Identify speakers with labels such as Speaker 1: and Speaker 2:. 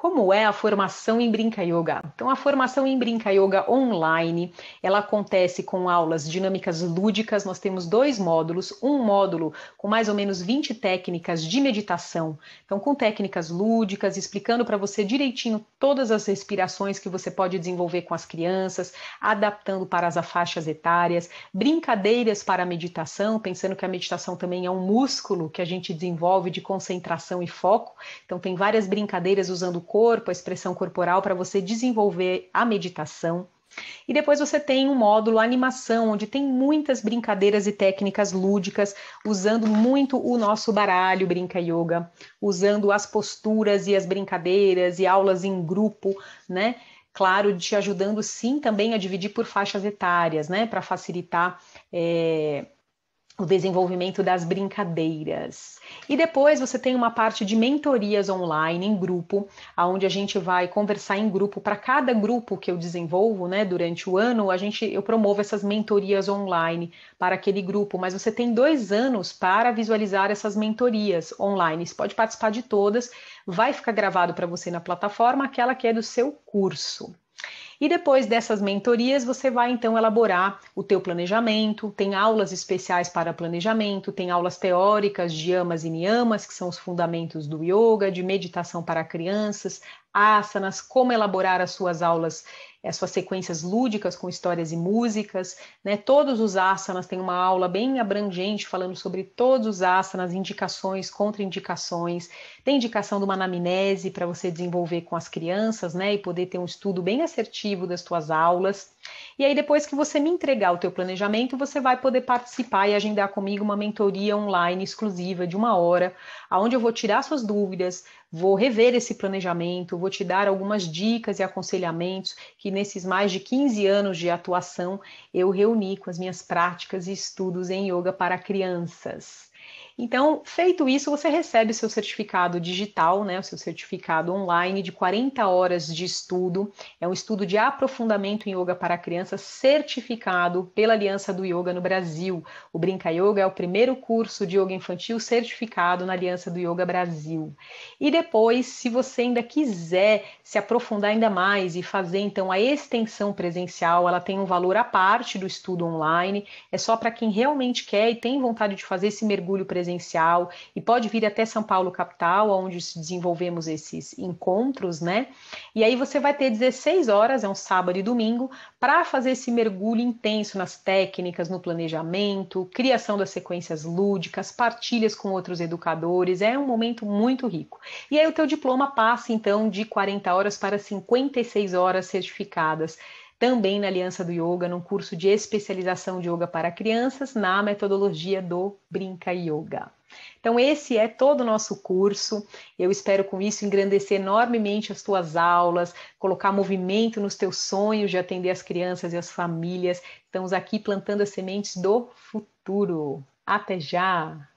Speaker 1: Como é a formação em Brinca Yoga? Então, a formação em Brinca Yoga online, ela acontece com aulas dinâmicas lúdicas. Nós temos dois módulos, um módulo com mais ou menos 20 técnicas de meditação. Então, com técnicas lúdicas, explicando para você direitinho todas as respirações que você pode desenvolver com as crianças, adaptando para as faixas etárias, brincadeiras para a meditação, pensando que a meditação também é um músculo que a gente desenvolve de concentração e foco. Então, tem várias brincadeiras usando corpo, a expressão corporal, para você desenvolver a meditação. E depois você tem um módulo animação, onde tem muitas brincadeiras e técnicas lúdicas, usando muito o nosso baralho Brinca Yoga, usando as posturas e as brincadeiras e aulas em grupo, né? Claro, te ajudando sim também a dividir por faixas etárias, né? Para facilitar. É o desenvolvimento das brincadeiras. E depois você tem uma parte de mentorias online em grupo, aonde a gente vai conversar em grupo para cada grupo que eu desenvolvo, né, durante o ano, a gente eu promovo essas mentorias online para aquele grupo, mas você tem dois anos para visualizar essas mentorias online. Você pode participar de todas, vai ficar gravado para você na plataforma aquela que é do seu curso. E depois dessas mentorias, você vai então elaborar o teu planejamento, tem aulas especiais para planejamento, tem aulas teóricas de amas e niyamas, que são os fundamentos do yoga, de meditação para crianças, asanas, como elaborar as suas aulas as é, suas sequências lúdicas com histórias e músicas, né? Todos os asanas têm uma aula bem abrangente falando sobre todos os asanas, indicações, contraindicações. Tem indicação de uma anamnese para você desenvolver com as crianças, né? E poder ter um estudo bem assertivo das suas aulas. E aí depois que você me entregar o teu planejamento, você vai poder participar e agendar comigo uma mentoria online exclusiva de uma hora, aonde eu vou tirar suas dúvidas, vou rever esse planejamento, vou te dar algumas dicas e aconselhamentos que nesses mais de 15 anos de atuação eu reuni com as minhas práticas e estudos em yoga para crianças. Então, feito isso, você recebe seu certificado digital, né, o seu certificado online de 40 horas de estudo. É um estudo de aprofundamento em yoga para crianças certificado pela Aliança do Yoga no Brasil. O Brinca Yoga é o primeiro curso de yoga infantil certificado na Aliança do Yoga Brasil. E depois, se você ainda quiser se aprofundar ainda mais e fazer então a extensão presencial, ela tem um valor à parte do estudo online. É só para quem realmente quer e tem vontade de fazer esse mergulho presencial presencial e pode vir até São Paulo capital, onde desenvolvemos esses encontros, né? E aí você vai ter 16 horas, é um sábado e domingo, para fazer esse mergulho intenso nas técnicas, no planejamento, criação das sequências lúdicas, partilhas com outros educadores, é um momento muito rico. E aí o teu diploma passa então de 40 horas para 56 horas certificadas também na Aliança do Yoga, num curso de especialização de yoga para crianças, na metodologia do Brinca Yoga. Então, esse é todo o nosso curso. Eu espero com isso engrandecer enormemente as tuas aulas, colocar movimento nos teus sonhos de atender as crianças e as famílias. Estamos aqui plantando as sementes do futuro. Até já!